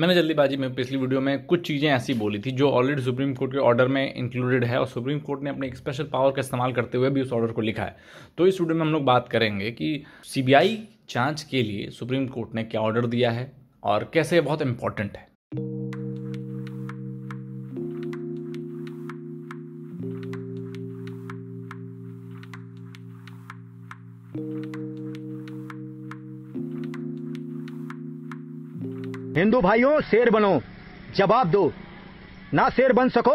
मैंने जल्दीबाजी में पिछली वीडियो में कुछ चीज़ें ऐसी बोली थी जो ऑलरेडी सुप्रीम कोर्ट के ऑर्डर में इंक्लूडेड है और सुप्रीम कोर्ट ने अपने स्पेशल पावर का इस्तेमाल करते हुए भी उस ऑर्डर को लिखा है तो इस वीडियो में हम लोग बात करेंगे कि सीबीआई जांच के लिए सुप्रीम कोर्ट ने क्या ऑर्डर दिया है और कैसे बहुत इंपॉर्टेंट है thank you हिंदू भाइयों शेर बनो जवाब दो ना शेर बन सको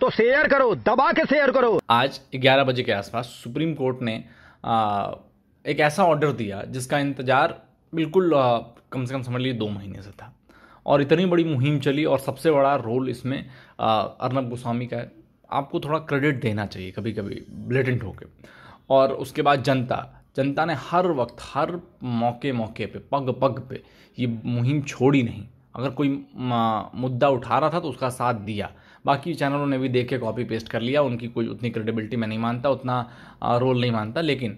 तो शेयर करो दबा के शेयर करो आज 11 बजे के आसपास सुप्रीम कोर्ट ने आ, एक ऐसा ऑर्डर दिया जिसका इंतजार बिल्कुल आ, कम से कम समझ लीजिए दो महीने से था और इतनी बड़ी मुहिम चली और सबसे बड़ा रोल इसमें अर्नब गोस्वामी का है आपको थोड़ा क्रेडिट देना चाहिए कभी कभी ब्लेटेंट होकर और उसके बाद जनता जनता ने हर वक्त हर मौके मौके पे पग पग पे ये मुहिम छोड़ी नहीं अगर कोई मुद्दा उठा रहा था तो उसका साथ दिया बाकी चैनलों ने भी देख के कॉपी पेस्ट कर लिया उनकी कोई उतनी क्रेडिबिलिटी मैं नहीं मानता उतना रोल नहीं मानता लेकिन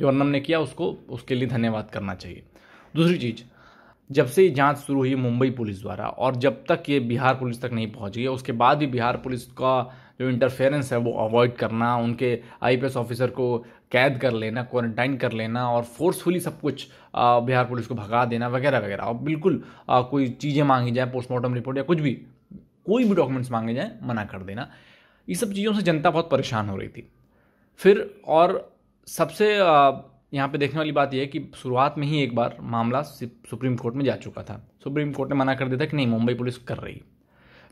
जो अन्नम ने किया उसको उसके लिए धन्यवाद करना चाहिए दूसरी चीज़ जब से ये जांच शुरू हुई मुंबई पुलिस द्वारा और जब तक ये बिहार पुलिस तक नहीं पहुंच गई उसके बाद भी बिहार पुलिस का जो इंटरफेरेंस है वो अवॉइड करना उनके आईपीएस ऑफिसर को कैद कर लेना क्वारंटाइन कर लेना और फोर्सफुली सब कुछ बिहार पुलिस को भगा देना वगैरह वगैरह और बिल्कुल कोई चीज़ें मांगी जाए पोस्टमार्टम रिपोर्ट या कुछ भी कोई भी डॉक्यूमेंट्स मांगे जाएँ मना कर देना ये सब चीज़ों से जनता बहुत परेशान हो रही थी फिर और सबसे यहाँ पे देखने वाली बात यह है कि शुरुआत में ही एक बार मामला सुप्रीम कोर्ट में जा चुका था सुप्रीम कोर्ट ने मना कर दिया था कि नहीं मुंबई पुलिस कर रही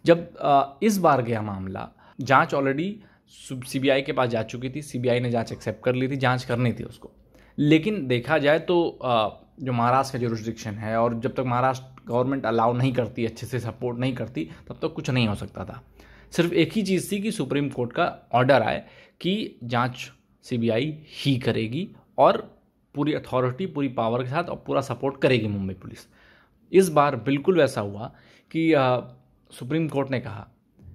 जब इस बार गया मामला जांच ऑलरेडी सीबीआई के पास जा चुकी थी सीबीआई ने जांच एक्सेप्ट कर ली थी जांच करनी थी उसको लेकिन देखा जाए तो जो महाराष्ट्र का जोरिस्डिक्शन है और जब तक महाराष्ट्र गवर्नमेंट अलाउ नहीं करती अच्छे से सपोर्ट नहीं करती तब तक तो कुछ नहीं हो सकता था सिर्फ एक ही चीज़ थी कि सुप्रीम कोर्ट का ऑर्डर आए कि जांच सीबीआई ही करेगी और पूरी अथॉरिटी पूरी पावर के साथ और पूरा सपोर्ट करेगी मुंबई पुलिस इस बार बिल्कुल वैसा हुआ कि आ, सुप्रीम कोर्ट ने कहा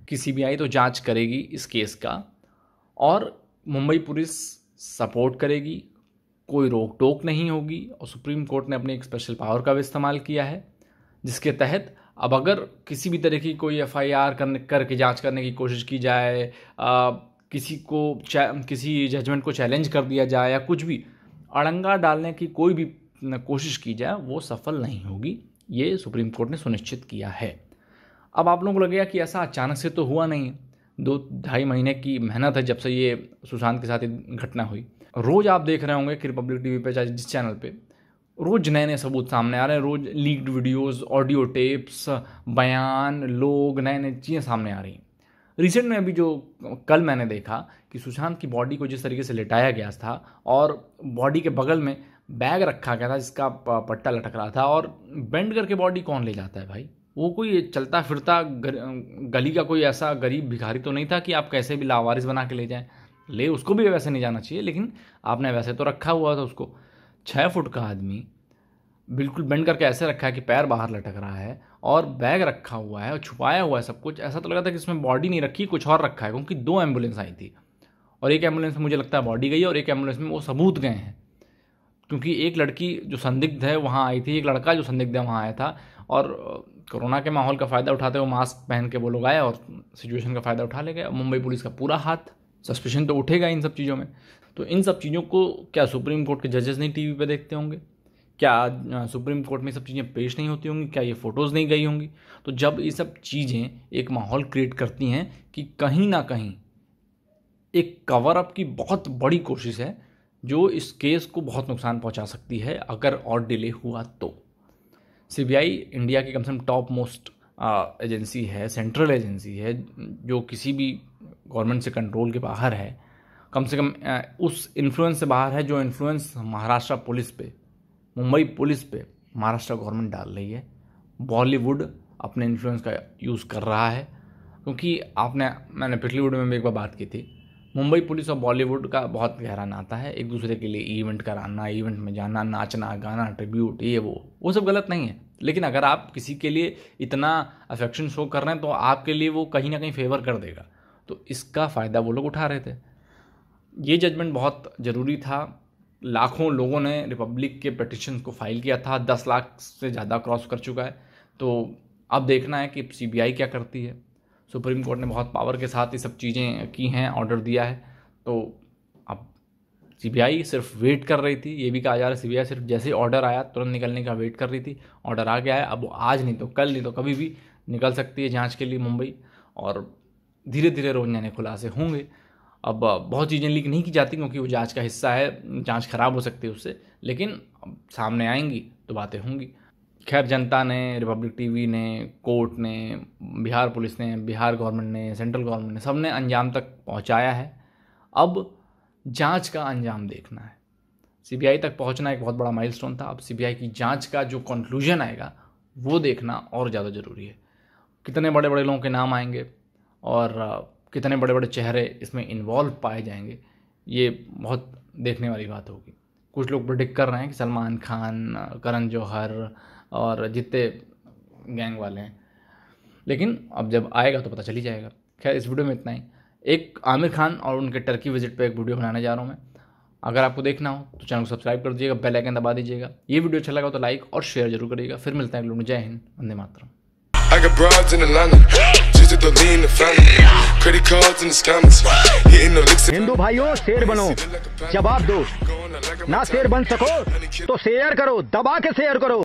कि सीबीआई तो जांच करेगी इस केस का और मुंबई पुलिस सपोर्ट करेगी कोई रोक टोक नहीं होगी और सुप्रीम कोर्ट ने अपने एक स्पेशल पावर का भी इस्तेमाल किया है जिसके तहत अब अगर किसी भी तरह की कोई एफआईआर करने करके जांच करने की कोशिश की जाए आ, किसी को किसी जजमेंट को चैलेंज कर दिया जाए या कुछ भी अड़ंगा डालने की कोई भी कोशिश की जाए वो सफल नहीं होगी ये सुप्रीम कोर्ट ने सुनिश्चित किया है अब आप लोगों को लगेगा कि ऐसा अचानक से तो हुआ नहीं दो ढाई महीने की मेहनत है जब से ये सुशांत के साथ ये घटना हुई रोज़ आप देख रहे होंगे कि रिपब्लिक टीवी पर चाहे जिस चैनल पे रोज़ नए नए सबूत सामने आ रहे हैं रोज़ लीक्ड वीडियोस ऑडियो टेप्स बयान लोग नए नए चीज़ें सामने आ रही हैं रिसेंट में अभी जो कल मैंने देखा कि सुशांत की बॉडी को जिस तरीके से लिटाया गया था और बॉडी के बगल में बैग रखा गया था जिसका पट्टा लटक रहा था और बेंड करके बॉडी कौन ले जाता है भाई वो कोई चलता फिरता गली का कोई ऐसा गरीब भिखारी तो नहीं था कि आप कैसे भी लावारिस बना के ले जाएं ले उसको भी वैसे नहीं जाना चाहिए लेकिन आपने वैसे तो रखा हुआ था उसको छः फुट का आदमी बिल्कुल बेंड करके ऐसे रखा है कि पैर बाहर लटक रहा है और बैग रखा हुआ है और छुपाया हुआ है सब कुछ ऐसा तो लगा था कि इसमें बॉडी नहीं रखी कुछ और रखा है क्योंकि दो एम्बुलेंस आई थी और एक एम्बुलेंस में मुझे लगता है बॉडी गई और एक एम्बुलेंस में वो सबूत गए हैं क्योंकि एक लड़की जो संदिग्ध है वहाँ आई थी एक लड़का जो संदिग्ध है वहाँ आया था और कोरोना के माहौल का फ़ायदा उठाते हुए मास्क पहन के वो लोग आए और सिचुएशन का फ़ायदा उठा ले गए मुंबई पुलिस का पूरा हाथ सस्पेशन तो उठेगा इन सब चीज़ों में तो इन सब चीज़ों को क्या सुप्रीम कोर्ट के जजेस नहीं टीवी पे देखते होंगे क्या सुप्रीम कोर्ट में सब चीज़ें पेश नहीं होती होंगी क्या ये फ़ोटोज़ नहीं गई होंगी तो जब ये सब चीज़ें एक माहौल क्रिएट करती हैं कि कहीं ना कहीं एक कवर अप की बहुत बड़ी कोशिश है जो इस केस को बहुत नुकसान पहुंचा सकती है अगर और डिले हुआ तो सीबीआई इंडिया की कम से कम टॉप मोस्ट एजेंसी है सेंट्रल एजेंसी है जो किसी भी गवर्नमेंट से कंट्रोल के बाहर है कम से कम उस इन्फ्लुएंस से बाहर है जो इन्फ्लुएंस महाराष्ट्र पुलिस पे मुंबई पुलिस पे महाराष्ट्र गवर्नमेंट डाल रही है बॉलीवुड अपने इन्फ्लुएंस का यूज़ कर रहा है क्योंकि आपने मैंने पिछली वीडियो में भी एक बार बात की थी मुंबई पुलिस और बॉलीवुड का बहुत गहरा नाता है एक दूसरे के लिए इवेंट कराना इवेंट में जाना नाचना गाना ट्रिब्यूट ये वो वो सब गलत नहीं है लेकिन अगर आप किसी के लिए इतना अफेक्शन शो कर रहे हैं तो आपके लिए वो कहीं ना कहीं फेवर कर देगा तो इसका फ़ायदा वो लोग उठा रहे थे ये जजमेंट बहुत ज़रूरी था लाखों लोगों ने रिपब्लिक के पटिशन को फाइल किया था दस लाख से ज़्यादा क्रॉस कर चुका है तो अब देखना है कि सीबीआई क्या करती है सुप्रीम कोर्ट ने बहुत पावर के साथ ये सब चीज़ें की हैं ऑर्डर दिया है तो अब सीबीआई सिर्फ वेट कर रही थी ये भी कहा जा रहा है सीबीआई सिर्फ जैसे ही ऑर्डर आया तुरंत निकलने का वेट कर रही थी ऑर्डर आ गया है अब वो आज नहीं तो कल नहीं तो कभी भी निकल सकती है जाँच के लिए मुंबई और धीरे धीरे रोज नए खुलासे होंगे अब बहुत चीज़ें लीक नहीं की जाती क्योंकि वो जांच का हिस्सा है जांच खराब हो सकती है उससे लेकिन सामने आएंगी तो बातें होंगी खैर जनता ने रिपब्लिक टीवी ने कोर्ट ने बिहार पुलिस ने बिहार गवर्नमेंट ने सेंट्रल गवर्नमेंट ने सब ने अंजाम तक पहुंचाया है अब जांच का अंजाम देखना है सीबीआई तक पहुंचना एक बहुत बड़ा माइलस्टोन था अब सीबीआई की जांच का जो कंक्लूजन आएगा वो देखना और ज़्यादा ज़रूरी है कितने बड़े बड़े लोगों के नाम आएंगे और कितने बड़े बड़े चेहरे इसमें इन्वॉल्व पाए जाएंगे ये बहुत देखने वाली बात होगी कुछ लोग प्रडिक्ट कर रहे हैं कि सलमान खान करण जौहर और जितने गैंग वाले हैं लेकिन अब जब आएगा तो पता चल ही जाएगा खैर इस वीडियो में इतना ही एक आमिर खान और उनके टर्की विजिट पर एक वीडियो बनाने जा रहा हूँ मैं अगर आपको देखना हो तो चैनल को सब्सक्राइब कर दीजिएगा बेल आइकन दबा दीजिएगा ये वीडियो अच्छा लगा तो लाइक और शेयर जरूर करिएगा फिर मिलते हैं जय हिंद वंदे मातरम I got broads in Atlanta, just to the lean the family, credit cards in the scammers, hitting the licks. Hindu भाइयों शेर बनो जवाब दो ना शेर बन सको तो शेयर करो दबा के शेयर करो